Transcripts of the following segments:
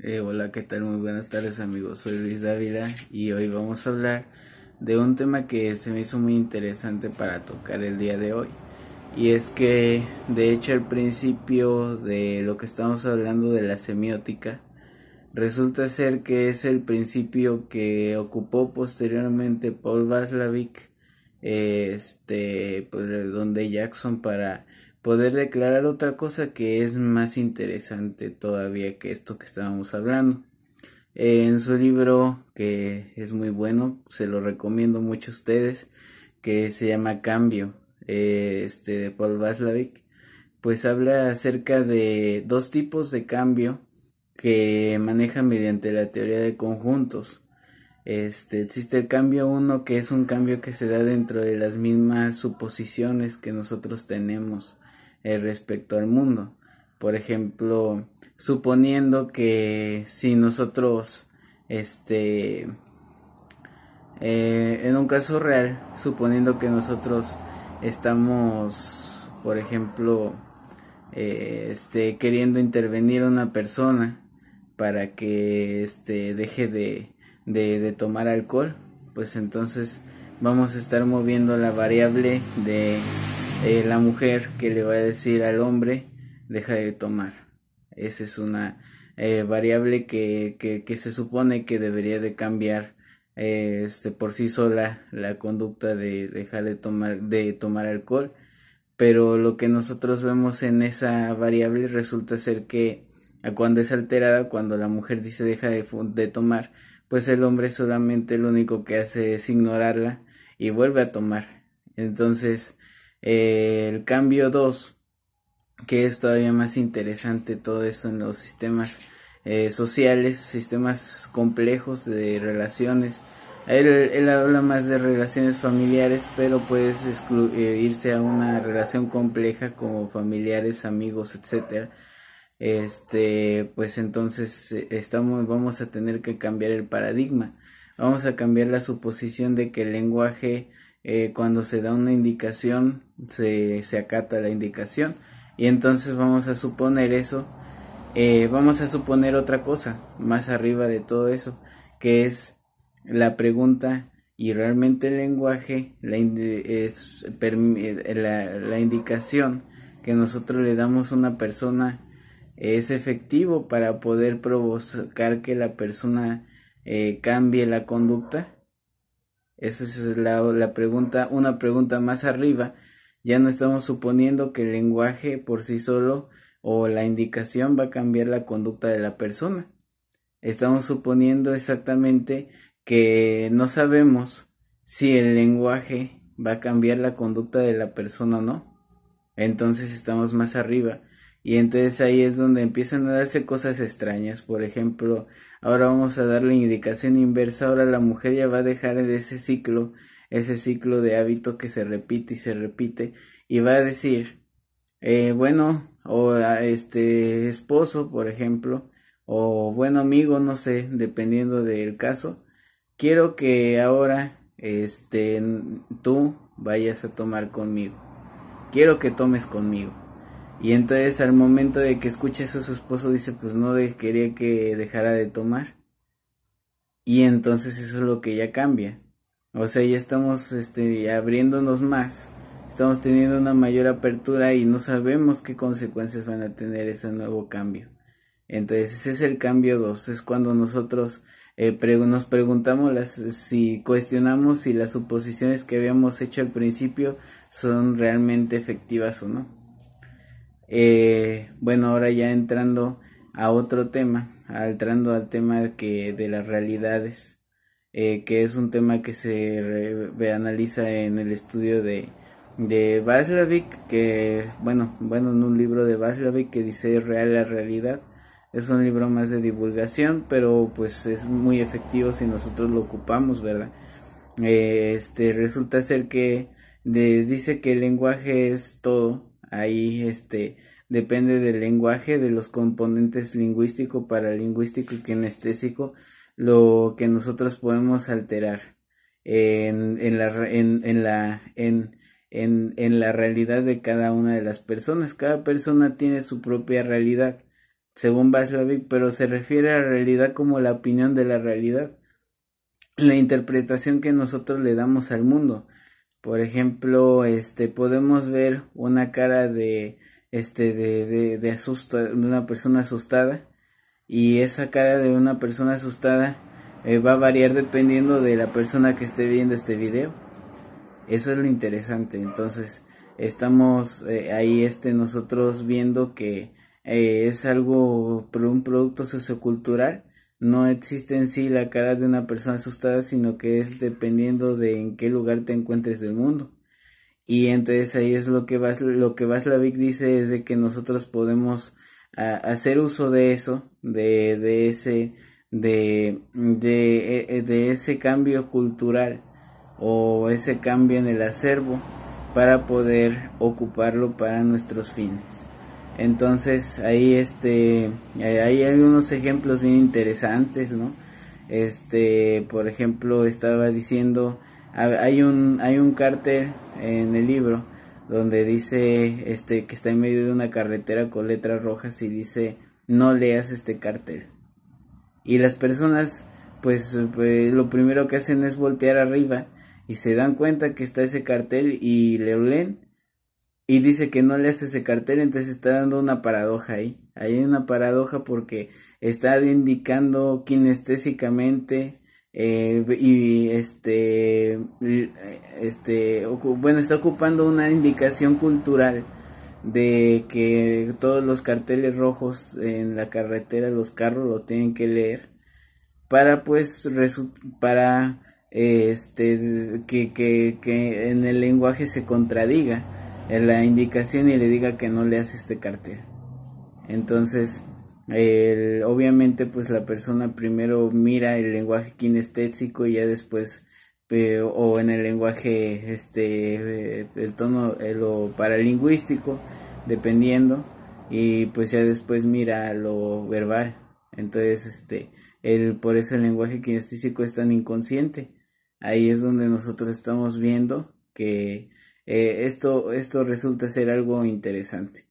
Eh, hola, ¿qué tal? Muy buenas tardes amigos, soy Luis Dávila y hoy vamos a hablar de un tema que se me hizo muy interesante para tocar el día de hoy. Y es que, de hecho, el principio de lo que estamos hablando de la semiótica, resulta ser que es el principio que ocupó posteriormente Paul Vaslavik este, pues, donde Jackson para poder declarar otra cosa que es más interesante todavía que esto que estábamos hablando. En su libro, que es muy bueno, se lo recomiendo mucho a ustedes, que se llama Cambio, eh, este, de Paul Vaslavik, pues habla acerca de dos tipos de cambio que maneja mediante la teoría de conjuntos. Este, existe el cambio 1 que es un cambio que se da dentro de las mismas suposiciones que nosotros tenemos eh, respecto al mundo. Por ejemplo, suponiendo que si nosotros, este, eh, en un caso real, suponiendo que nosotros estamos, por ejemplo, eh, este, queriendo intervenir a una persona para que este, deje de de, tomar alcohol, pues entonces vamos a estar moviendo la variable de eh, la mujer que le va a decir al hombre deja de tomar. Esa es una eh, variable que, que, se supone que debería de cambiar eh, este, por sí sola la conducta de dejar de tomar, de tomar alcohol. Pero lo que nosotros vemos en esa variable resulta ser que cuando es alterada, cuando la mujer dice deja de, de tomar, pues el hombre solamente lo único que hace es ignorarla y vuelve a tomar. Entonces, eh, el cambio 2, que es todavía más interesante todo esto en los sistemas eh, sociales, sistemas complejos de relaciones. Él, él, habla más de relaciones familiares, pero puedes eh, irse a una relación compleja como familiares, amigos, etcétera este pues entonces eh, estamos vamos a tener que cambiar el paradigma vamos a cambiar la suposición de que el lenguaje eh, cuando se da una indicación se, se, acata la indicación y entonces vamos a suponer eso eh, vamos a suponer otra cosa más arriba de todo eso que es la pregunta y realmente el lenguaje es, la indicación que nosotros le damos a una persona es efectivo para poder provocar que la persona eh, cambie la conducta? Esa es la, la, pregunta, una pregunta más arriba. Ya no estamos suponiendo que el lenguaje por sí solo o la indicación va a cambiar la conducta de la persona. Estamos suponiendo exactamente que no sabemos si el lenguaje va a cambiar la conducta de la persona o no. Entonces estamos más arriba. Y entonces ahí es donde empiezan a darse cosas extrañas. Por ejemplo, ahora vamos a dar la indicación inversa. Ahora la mujer ya va a dejar de ese ciclo, ese ciclo de hábito que se repite y se repite. Y va a decir, eh, bueno, o a este esposo, por ejemplo, o bueno amigo, no sé, dependiendo del caso. Quiero que ahora, este, tú vayas a tomar conmigo. Quiero que tomes conmigo y entonces al momento de que escucha eso su esposo dice pues no quería que dejara de tomar. Y entonces eso es lo que ya cambia. O sea, ya estamos este, abriéndonos más, estamos teniendo una mayor apertura y no sabemos qué consecuencias van a tener ese nuevo cambio. Entonces ese es el cambio 2, es cuando nosotros eh, nos preguntamos las, si cuestionamos si las suposiciones que habíamos hecho al principio son realmente efectivas o no. Eh, bueno, ahora ya entrando a otro tema, entrando al tema que, de las realidades, eh, que es un tema que se analiza en el estudio de, de que, bueno, bueno, en un libro de Vaslavik que dice es Real la realidad. Es un libro más de divulgación, pero pues es muy efectivo si nosotros lo ocupamos, ¿verdad? Eh, este resulta ser que dice que el lenguaje es todo ahí este depende del lenguaje, de los componentes lingüístico, paralingüístico y kinestésico, lo que nosotros podemos alterar en, en, la, en, la, en, en, la realidad de cada una de las personas. Cada persona tiene su propia realidad, según Václavik, pero se refiere a la realidad como la opinión de la realidad, la interpretación que nosotros le damos al mundo. Por ejemplo, este podemos ver una cara de este de, de, una persona asustada y esa cara de una persona asustada eh, va a variar dependiendo de la persona que esté viendo este video. Eso es lo interesante. Entonces, estamos eh, ahí este nosotros viendo que eh, es algo un producto sociocultural no existe en sí la cara de una persona asustada, sino que es dependiendo de en qué lugar te encuentres del mundo. Y entonces ahí es lo que vas, lo que dice es de que nosotros podemos ah, hacer uso de eso, de, de ese, de, de, eh, de ese cambio cultural o ese cambio en el acervo para poder ocuparlo para nuestros fines. Entonces ahí este eh, ahí hay unos ejemplos bien interesantes, ¿no? Este, por ejemplo, estaba diciendo hay un hay un en el libro donde dice este que está en medio de una carretera con letras rojas y dice no leas este cartel y las personas pues, pues, lo primero que hacen es voltear arriba y se dan cuenta que está ese cartel y le leen y dice que no le hace ese cartel, entonces está dando una paradoja ahí. Hay una paradoja porque está indicando kinestésicamente eh, y este, este, bueno, está ocupando una indicación cultural de que todos los carteles rojos en la carretera, los carros lo tienen que leer para pues para este que, que en el lenguaje se contradiga la indicación y le diga que no leas este cartel. Entonces, obviamente pues la persona primero mira el lenguaje kinestésico y ya después o en el lenguaje este eh, el tono eh, lo paralingüístico dependiendo y pues ya después mira lo verbal entonces este el por eso el lenguaje kinestésico es tan inconsciente ahí es donde nosotros estamos viendo que eh, esto, esto resulta ser algo interesante.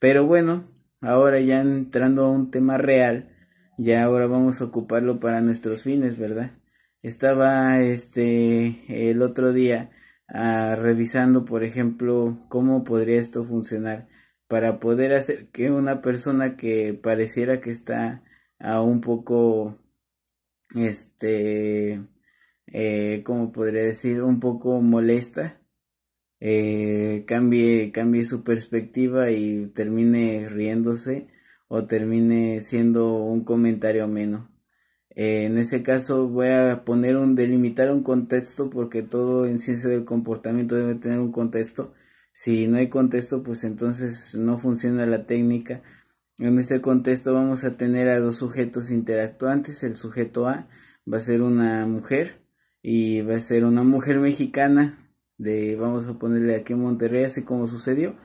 Pero bueno, ahora ya entrando a un tema real, ya ahora vamos a ocuparlo para nuestros fines, ¿verdad? Estaba este el otro día ah, revisando, por ejemplo, cómo podría esto funcionar para poder hacer que una persona que pareciera que está a un poco este eh, como podría decir un poco molesta eh, cambie, cambie su perspectiva y termine riéndose o termine siendo un comentario ameno eh, en ese caso voy a poner un delimitar un contexto porque todo en ciencia del comportamiento debe tener un contexto. Si no hay contexto, pues entonces no funciona la técnica. En este contexto vamos a tener a dos sujetos interactuantes. El sujeto A va a ser una mujer y va a ser una mujer mexicana de vamos a ponerle aquí en Monterrey, así como sucedió,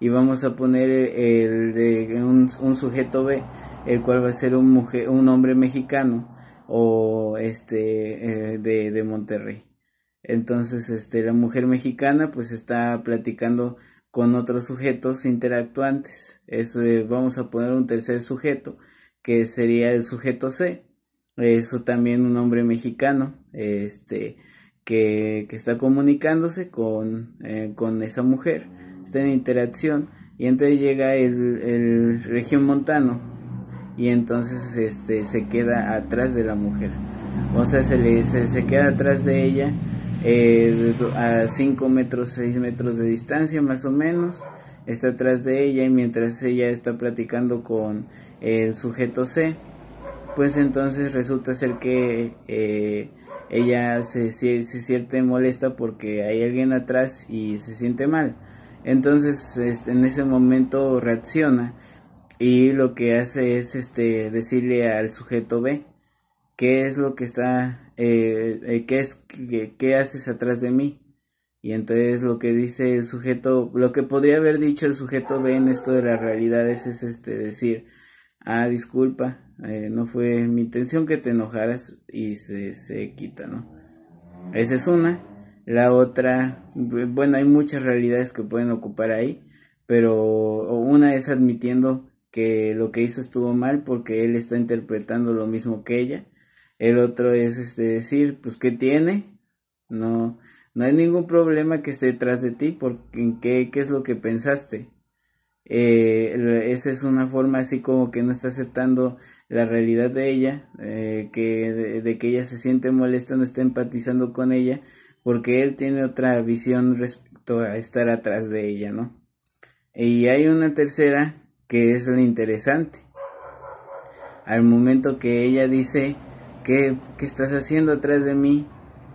y vamos a poner eh, el de un, sujeto B, el cual va a ser un, mujer, un hombre mexicano o este eh, de, de Monterrey. Entonces, este, la mujer mexicana pues está platicando con otros sujetos interactuantes. vamos a poner un tercer sujeto, que sería el sujeto C. Eso también un hombre mexicano. Este, que, que está comunicándose con, eh, con esa mujer, está en interacción y entonces llega el, el región montano y entonces este se queda atrás de la mujer o sea se le se, queda atrás de ella eh, a 5 metros 6 metros de distancia más o menos está atrás de ella y mientras ella está platicando con el sujeto C pues entonces resulta ser que eh, ella se, siente molesta porque hay alguien atrás y se siente mal. Entonces en ese momento reacciona y lo que hace es este, decirle al sujeto B qué es lo que está, eh, eh, qué, es, haces atrás de mí. Y entonces lo que dice el sujeto, lo que podría haber dicho el sujeto B en esto de las realidades es este decir, ah, disculpa, eh, no fue mi intención que te enojaras y se, se quita, ¿no? Esa es una. La otra, bueno, hay muchas realidades que pueden ocupar ahí, pero una es admitiendo que lo que hizo estuvo mal porque él está interpretando lo mismo que ella. El otro es este decir, pues qué tiene? No no hay ningún problema que esté detrás de ti porque en qué qué es lo que pensaste. Eh, esa es una forma así como que no está aceptando la realidad de ella, eh, que de, que ella se siente molesta, no está empatizando con ella, porque él tiene otra visión respecto a estar atrás de ella, ¿no? Y hay una tercera que es la interesante. Al momento que ella dice, ¿qué, estás haciendo atrás de mí?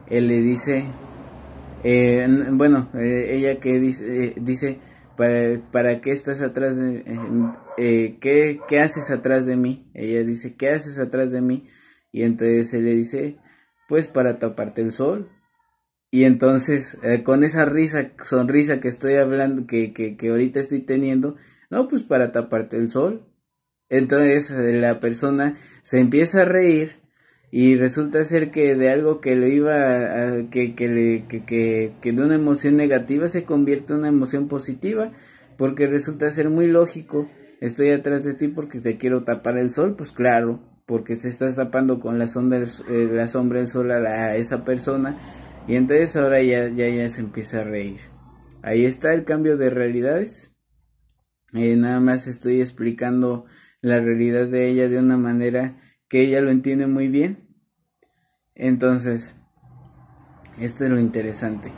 Él le dice, eh, bueno, ella que dice, dice ¿para, qué estás atrás de eh, ¿qué, haces atrás de mí? Ella dice, ¿qué haces atrás de mí? Y entonces se le dice, pues para taparte el sol. Y entonces, eh, con esa risa, sonrisa que estoy hablando, que, que ahorita estoy teniendo, no, pues para taparte el sol. Entonces eh, la persona se empieza a reír y resulta ser que de algo que le iba a, que, le, de una emoción negativa se convierte en una emoción positiva porque resulta ser muy lógico estoy atrás de ti porque te quiero tapar el sol pues claro porque se estás tapando con la, sombra eh, la sombra del sol a, esa persona y entonces ahora ya, ya, ya se empieza a reír ahí está el cambio de realidades eh, nada más estoy explicando la realidad de ella de una manera que ella lo entiende muy bien. Entonces, esto es lo interesante.